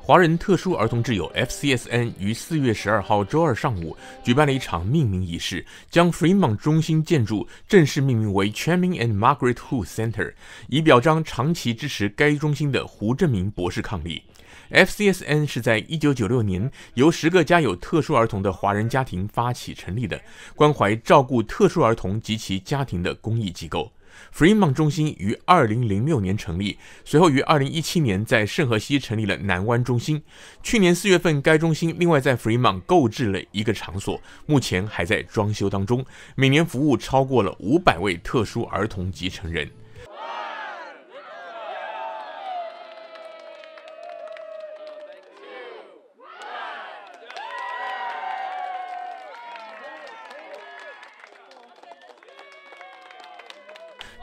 华人特殊儿童挚友 FCSN 于四月十二号周二上午举办了一场命名仪式，将 Fremont 中心建筑正式命名为 c h a m m i n g and Margaret Hu Center，以表彰长期支持该中心的胡振明博士伉俪。FCSN 是在一九九六年由十个家有特殊儿童的华人家庭发起成立的，关怀照顾特殊儿童及其家庭的公益机构。f r e e m o n 中心于2006年成立，随后于2017年在圣荷西成立了南湾中心。去年四月份，该中心另外在 f r e e m o n 购置了一个场所，目前还在装修当中。每年服务超过了500位特殊儿童及成人。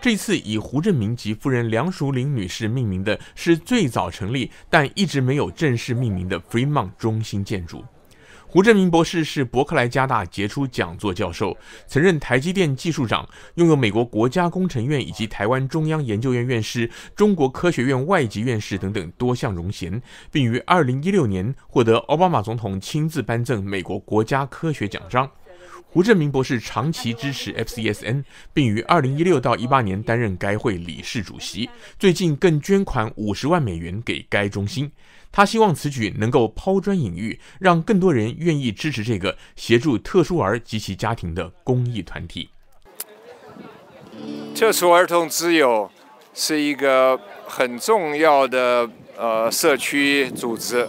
这次以胡正明及夫人梁淑玲女士命名的是最早成立但一直没有正式命名的 Free m o n t 中心建筑。胡正明博士是伯克莱加大杰出讲座教授，曾任台积电技术长，拥有美国国家工程院以及台湾中央研究院院士、中国科学院外籍院士等等多项荣衔，并于2016年获得奥巴马总统亲自颁赠美国国家科学奖章。胡振明博士长期支持 FCSN，并于2016到18年担任该会理事主席。最近更捐款50万美元给该中心。他希望此举能够抛砖引玉，让更多人愿意支持这个协助特殊儿及其家庭的公益团体。特殊儿童之友是一个很重要的呃社区组织，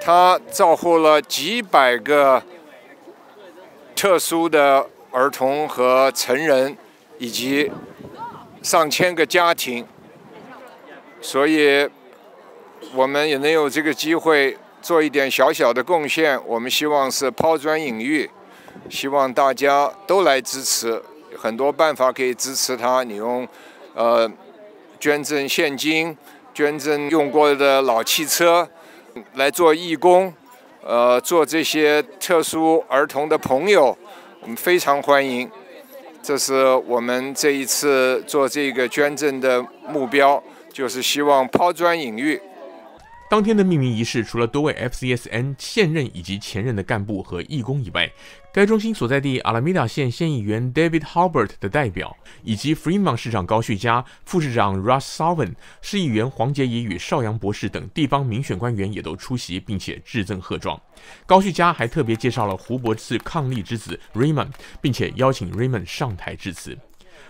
它造顾了几百个。特殊的儿童和成人，以及上千个家庭，所以我们也能有这个机会做一点小小的贡献。我们希望是抛砖引玉，希望大家都来支持。很多办法可以支持他，你用呃捐赠现金，捐赠用过的老汽车，来做义工。呃，做这些特殊儿童的朋友，我们非常欢迎。这是我们这一次做这个捐赠的目标，就是希望抛砖引玉。当天的命名仪式，除了多位 FCSN 现任以及前任的干部和义工以外，该中心所在地阿拉米达县县议员 David Halbert 的代表，以及 f r e m o n t 市长高旭佳、副市长 Russ s a l v i v n 市议员黄杰怡与邵阳博士等地方民选官员也都出席，并且致赠贺状。高旭佳还特别介绍了胡博士伉俪之子 Raymond，并且邀请 Raymond 上台致辞。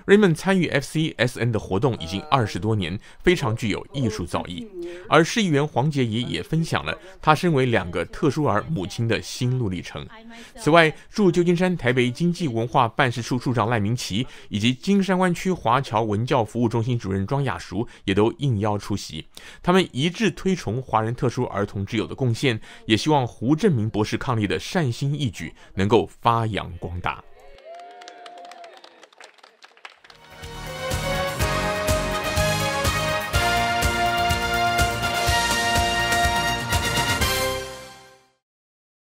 Raymond 参与 FCSN 的活动已经二十多年，非常具有艺术造诣。而市议员黄杰仪也分享了他身为两个特殊儿母亲的心路历程。此外，驻旧金山台北经济文化办事处处长赖明奇以及金山湾区华侨文教服务中心主任庄雅淑也都应邀出席。他们一致推崇华人特殊儿童之友的贡献，也希望胡振明博士伉俪的善心义举能够发扬光大。